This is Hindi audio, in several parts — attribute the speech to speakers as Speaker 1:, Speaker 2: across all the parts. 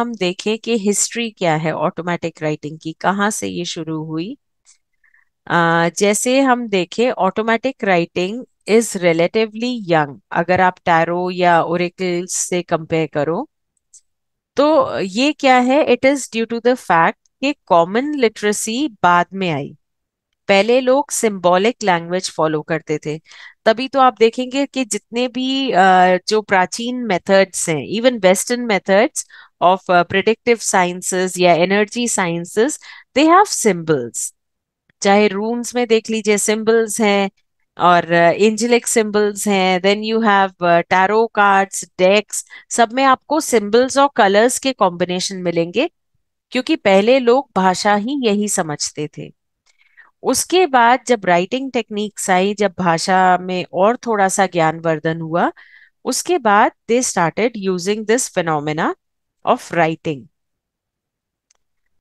Speaker 1: हम देखें कि हिस्ट्री क्या है ऑटोमेटिक राइटिंग की कहाँ से ये शुरू हुई Uh, जैसे हम देखें automatic writing is relatively young अगर आप टैरो या ओरिकल्स से कंपेयर करो तो ये क्या है it is due to the fact कि कॉमन लिटरेसी बाद में आई पहले लोग सिंबॉलिक लैंग्वेज फॉलो करते थे तभी तो आप देखेंगे कि जितने भी जो प्राचीन मेथड्स हैं even western methods of uh, predictive sciences या energy sciences they have symbols चाहे runes में देख लीजिए symbols हैं और uh, एंजलिक सिंबल्स हैं you have uh, tarot cards decks सब में आपको symbols और colors के combination मिलेंगे क्योंकि पहले लोग भाषा ही यही समझते थे उसके बाद जब राइटिंग टेक्निक्स आई जब भाषा में और थोड़ा सा ज्ञानवर्धन हुआ उसके बाद they started using this phenomena of writing.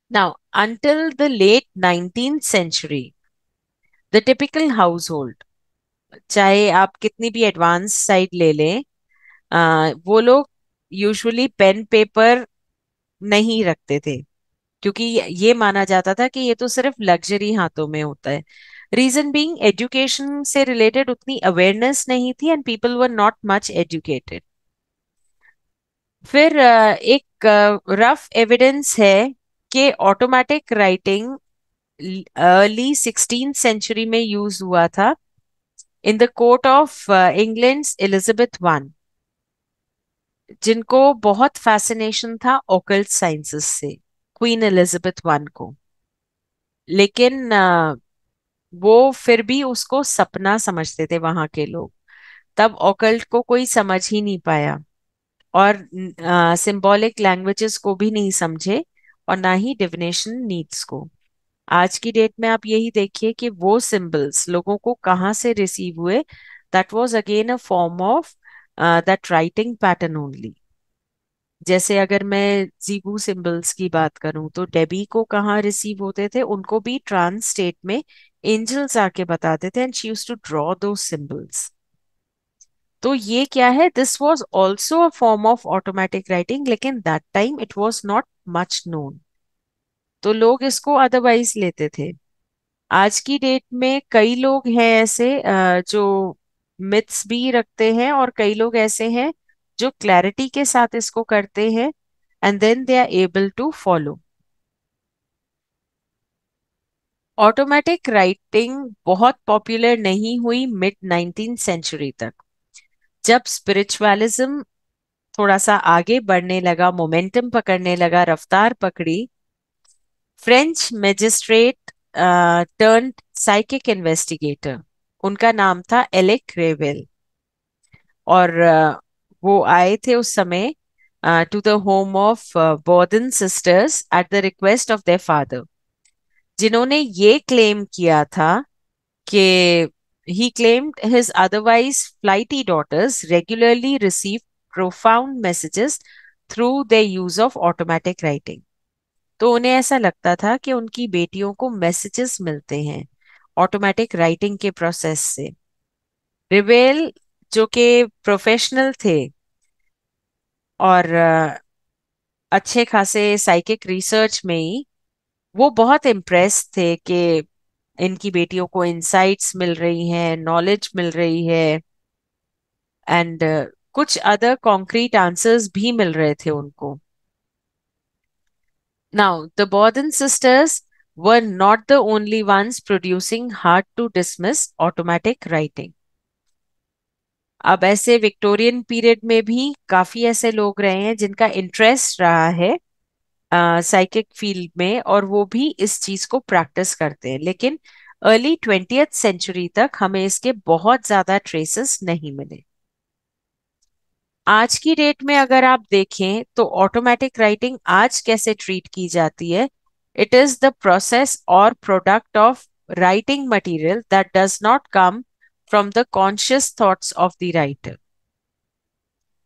Speaker 1: Now, until the late 19th century, the typical household, चाहे आप कितनी भी एडवांस साइड ले लें वो लोग यूजुअली पेन पेपर नहीं रखते थे क्योंकि ये माना जाता था कि ये तो सिर्फ लग्जरी हाथों में होता है रीजन बीइंग एजुकेशन से रिलेटेड उतनी अवेयरनेस नहीं थी and people were not much educated फिर एक रफ एविडेंस है कि automatic writing early sixteen century में यूज हुआ था in the court of England Elizabeth one जिनको बहुत फैसिनेशन था ओकल्ट साइंसेस से क्वीन एलिजाबेथ वन को लेकिन वो फिर भी उसको सपना समझते थे वहां के लोग तब ओकल्ट को कोई समझ ही नहीं पाया और सिंबॉलिक लैंग्वेजेस को भी नहीं समझे और ना ही डिविनेशन नीड्स को आज की डेट में आप यही देखिए कि वो सिंबल्स लोगों को कहाँ से रिसीव हुए that was again a form of that writing pattern only जैसे अगर मैं जीबू सिंबल्स की बात करूं तो डेबी को कहाँ रिसीव होते थे उनको भी ट्रांस स्टेट में एंजल्स आके बताते थे and she used to draw दो सिंबल्स तो ये क्या है this was also a form of automatic writing लेकिन that time it was not much known तो लोग इसको अदरवाइज लेते थे आज की डेट में कई लोग हैं ऐसे जो मिथ्स भी रखते हैं और कई लोग ऐसे हैं जो क्लैरिटी के साथ इसको करते हैं and then they are able to follow automatic writing बहुत पॉपुलर नहीं हुई मिड नाइनटीन सेंचुरी तक जब स्पिरिचुअलिज्म थोड़ा सा आगे बढ़ने लगा मोमेंटम पकड़ने लगा रफ्तार पकड़ी French magistrate turn psychic investigator उनका नाम था एलेक रेवेल और uh, वो आए थे उस समय to the home of Baudin sisters at the request of their father जिन्होंने ये क्लेम किया था कि He claimed his otherwise flighty daughters regularly received profound messages through their use of automatic writing. तो उन्हें ऐसा लगता था कि उनकी बेटियों को मैसेजेस मिलते हैं ऑटोमेटिक राइटिंग के प्रोसेस से रिवेल जो के प्रोफेशनल थे और अच्छे खासे साइकिक रिसर्च में ही वो बहुत इम्प्रेस थे कि इनकी बेटियों को इंसाइट्स मिल रही हैं नॉलेज मिल रही है एंड कुछ अदर कॉन्क्रीट आंसर्स भी मिल रहे थे उनको now the Baudin sisters were not the only ones producing hard to dismiss automatic writing अब ऐसे विक्टोरियन पीरियड में भी काफी ऐसे लोग रहे हैं जिनका इंटरेस्ट रहा है साइकिक फील्ड में और वो भी इस चीज को प्रैक्टिस करते हैं लेकिन अर्ली ट्वेंटी सेंचुरी तक हमें इसके बहुत ज्यादा ट्रेसेस नहीं मिले आज की डेट में अगर आप देखें तो ऑटोमेटिक राइटिंग आज कैसे ट्रीट की जाती है इट इज द प्रोसेस और product of writing material that does not come from the conscious thoughts of the writer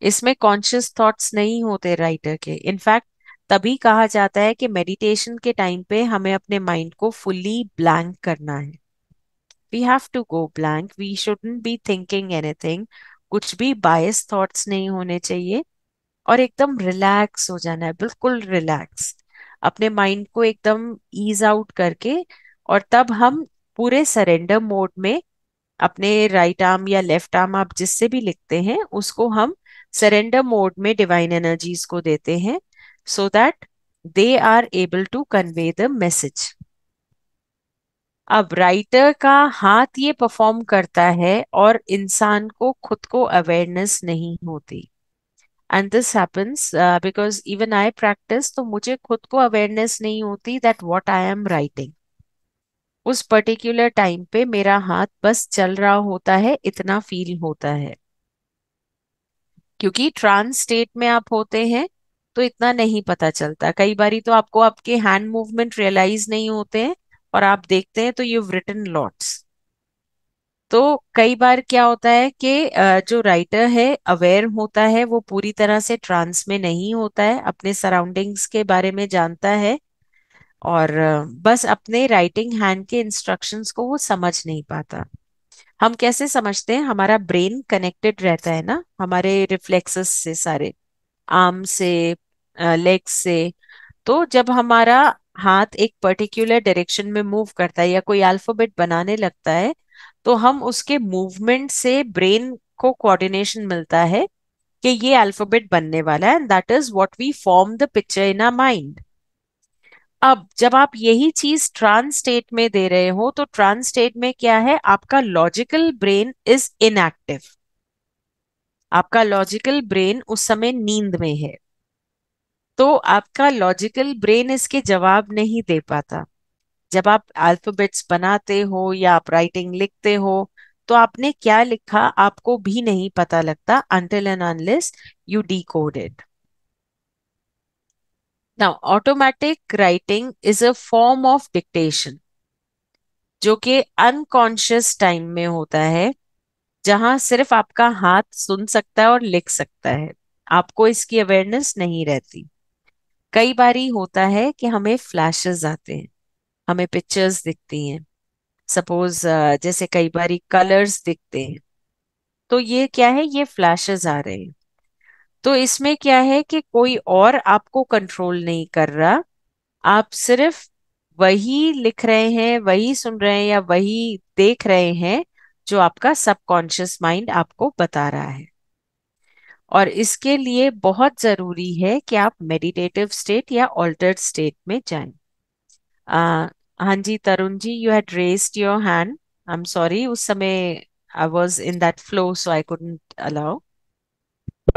Speaker 1: इसमें कॉन्शियस थॉट्स नहीं होते राइटर के इनफैक्ट तभी कहा जाता है कि मेडिटेशन के टाइम पे हमें अपने माइंड को फुल्ली ब्लैंक करना है we have to go blank we shouldn't be thinking anything कुछ भी बायस थॉट्स नहीं होने चाहिए और एकदम रिलैक्स हो जाना है बिल्कुल रिलैक्स अपने माइंड को एकदम ईज आउट करके और तब हम पूरे सरेंडर मोड में अपने राइट right आर्म या लेफ्ट आर्म आप जिससे भी लिखते हैं उसको हम सरेंडर मोड में डिवाइन एनर्जीज को देते हैं so that they are able to convey the message. अब राइटर का हाथ ये परफॉर्म करता है और इंसान को खुद को अवेयरनेस नहीं होती and this happens because even I practice तो मुझे खुद को अवेयरनेस नहीं होती that what I am writing उस पर्टिकुलर टाइम पे मेरा हाथ बस चल रहा होता है इतना फील होता है क्योंकि ट्रांस स्टेट में आप होते हैं तो इतना नहीं पता चलता कई बार तो आपको आपके हैंड मूवमेंट रियलाइज नहीं होते हैं और आप देखते हैं तो यू रिटन लॉट्स तो कई बार क्या होता है कि जो राइटर है अवेयर होता है वो पूरी तरह से ट्रांस में नहीं होता है अपने सराउंडिंग्स के बारे में जानता है और बस अपने राइटिंग हैंड के इंस्ट्रक्शंस को वो समझ नहीं पाता हम कैसे समझते हैं हमारा ब्रेन कनेक्टेड रहता है ना हमारे रिफ्लेक्सेस से सारे आर्म से लेग से तो जब हमारा हाथ एक पर्टिकुलर डायरेक्शन में मूव करता है या कोई अल्फाबेट बनाने लगता है तो हम उसके मूवमेंट से ब्रेन को कोऑर्डिनेशन मिलता है कि ये अल्फाबेट बनने वाला है and that is what we form the picture in our mind अब जब आप यही चीज ट्रांस स्टेट में दे रहे हो तो ट्रांस स्टेट में क्या है आपका लॉजिकल ब्रेन इज इनएक्टिव आपका लॉजिकल ब्रेन उस समय नींद में है तो आपका लॉजिकल ब्रेन इसके जवाब नहीं दे पाता जब आप अल्फाबेट्स बनाते हो या आप राइटिंग लिखते हो तो आपने क्या लिखा आपको भी नहीं पता लगता until and unless you decoded now automatic writing is a form of dictation जो कि अनकॉन्शियस टाइम में होता है जहां सिर्फ आपका हाथ सुन सकता है और लिख सकता है आपको इसकी अवेयरनेस नहीं रहती कई बारी होता है कि हमें फ्लैशेस आते हैं हमें पिक्चर्स दिखती हैं सपोज जैसे कई बारी कलर्स दिखते हैं तो ये क्या है ये फ्लैशेस आ रहे हैं तो इसमें क्या है कि कोई और आपको कंट्रोल नहीं कर रहा आप सिर्फ वही लिख रहे हैं वही सुन रहे हैं या वही देख रहे हैं जो आपका सबकॉन्शियस माइंड आपको बता रहा है और इसके लिए बहुत ज़रूरी है कि आप मेडिटेटिव स्टेट या ऑल्टर स्टेट में जाए हाँ जी Tarun ji you had raised your hand I am sorry उस समय I was in that flow so I couldn't allow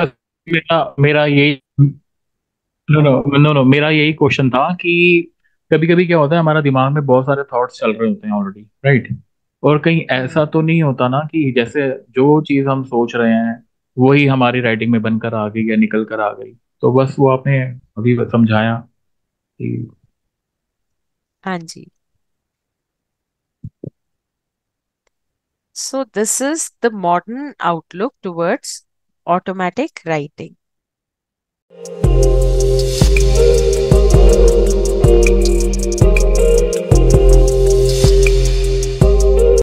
Speaker 1: मेरा मेरा यही नो नो नो नो मेरा यही क्वेश्चन था कि कभी कभी क्या होता है हमारा दिमाग में बहुत सारे थॉट्स चल रहे होते हैं ऑलरेडी राइट right? और कहीं ऐसा हम्म। तो नहीं होता ना कि जैसे जो चीज़ हम सोच रहे हैं वही हमारी राइटिंग में बनकर आ गई या निकल कर आ गई तो बस वो आपने अभी समझाया कि हाँ जी so this is the modern outlook towards automatic writing